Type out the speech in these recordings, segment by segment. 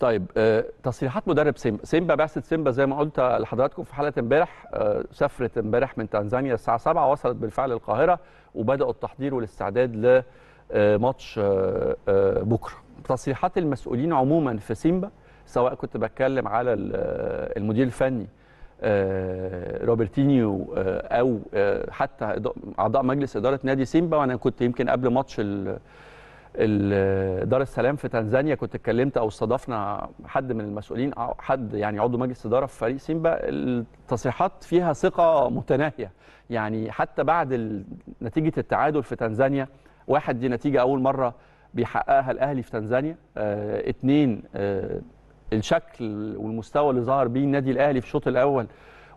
طيب آه، تصريحات مدرب سيمبا سيمبا بعثه سيمبا زي ما قلت لحضراتكم في حلقه امبارح آه، سافرت امبارح من تنزانيا الساعه 7 وصلت بالفعل القاهره وبداوا التحضير والاستعداد لماتش آه، بكره تصريحات المسؤولين عموما في سيمبا سواء كنت بتكلم على المدير الفني روبرتينيو او حتى اعضاء مجلس اداره نادي سيمبا وانا كنت يمكن قبل ماتش دار السلام في تنزانيا كنت اتكلمت او استضفنا حد من المسؤولين او حد يعني عضو مجلس اداره في فريق سيمبا التصريحات فيها ثقه متناهيه يعني حتى بعد نتيجه التعادل في تنزانيا واحد دي نتيجه اول مره بيحققها الاهلي في تنزانيا اثنين آه، اتنين آه الشكل والمستوى اللي ظهر بيه النادي الاهلي في الشوط الاول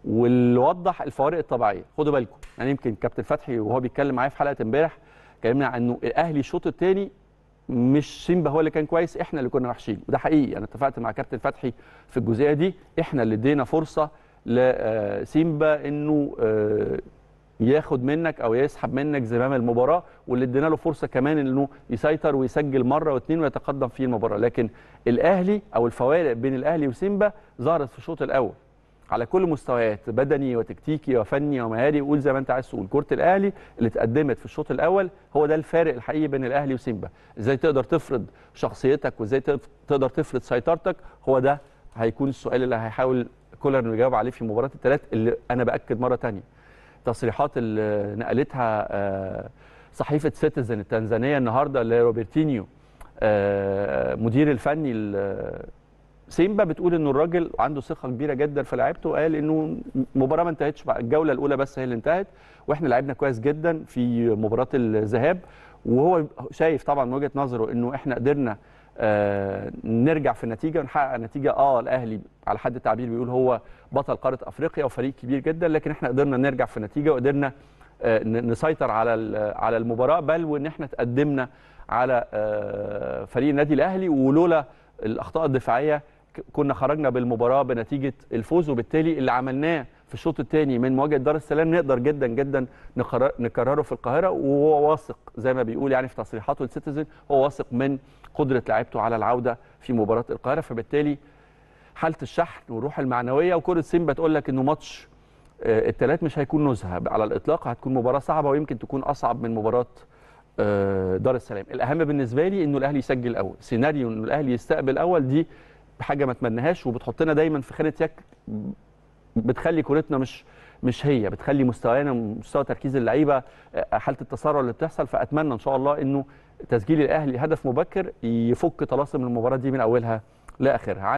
واللي وضح الفوارق الطبيعيه خدوا بالكم يعني يمكن كابتن فتحي وهو بيتكلم معايا في حلقه امبارح كلمنا عن انه الاهلي الشوط الثاني مش سيمبا هو اللي كان كويس احنا اللي كنا وحشين وده حقيقي انا اتفقت مع كابتن فتحي في الجزئيه دي احنا اللي ادينا فرصه لسيمبا آه، انه آه، ياخد منك او يسحب منك زمام المباراه واللي ادينا له فرصه كمان انه يسيطر ويسجل مره واثنين ويتقدم في المباراه لكن الاهلي او الفوارق بين الاهلي وسيمبا ظهرت في الشوط الاول على كل مستويات بدني وتكتيكي وفني ومهاري وقول زي ما انت عايز تقول كره الاهلي اللي اتقدمت في الشوط الاول هو ده الفارق الحقيقي بين الاهلي وسيمبا ازاي تقدر تفرض شخصيتك وازاي تقدر تفرض سيطرتك هو ده هيكون السؤال اللي هيحاول كولر انه يجاوب عليه في مباراه الثلاث اللي انا باكد مره ثانيه التصريحات اللي نقلتها آه، صحيفه سيتيزن التنزانيه النهارده لروبرتينيو آه، مدير الفني سيمبا بتقول انه الراجل عنده ثقه كبيره جدا في لعيبته قال انه المباراه ما انتهتش الجوله الاولى بس هي اللي انتهت واحنا لعبنا كويس جدا في مباراه الذهاب وهو شايف طبعا من وجهه نظره انه احنا قدرنا آه، نرجع في النتيجه ونحقق نتيجه اه الاهلي على حد التعبير بيقول هو بطل قاره افريقيا وفريق كبير جدا لكن احنا قدرنا نرجع في النتيجه وقدرنا آه، نسيطر على على المباراه بل وان احنا تقدمنا على آه، فريق النادي الاهلي ولولا الاخطاء الدفاعيه كنا خرجنا بالمباراه بنتيجه الفوز وبالتالي اللي عملناه في الشوط الثاني من مواجهه دار السلام نقدر جدا جدا نكرره في القاهره وهو واثق زي ما بيقول يعني في تصريحاته السيتيزن هو واثق من قدره لعيبته على العوده في مباراه القاهره فبالتالي حاله الشحن والروح المعنويه وكره سيمبا تقول لك انه ماتش آه، الثلاث مش هيكون نزهه على الاطلاق هتكون مباراه صعبه ويمكن تكون اصعب من مباراه آه، دار السلام الاهم بالنسبه لي انه الاهلي يسجل اول سيناريو انه الاهلي يستقبل اول دي حاجه ما اتمناهاش وبتحطنا دايما في خانه يك بتخلي كورتنا مش مش هي بتخلي مستوانا ومستوى تركيز اللعيبه آه، حاله التسارع اللي بتحصل فاتمنى ان شاء الله انه تسجيل الاهلي هدف مبكر يفك طلاسم المباراه دي من اولها لاخرها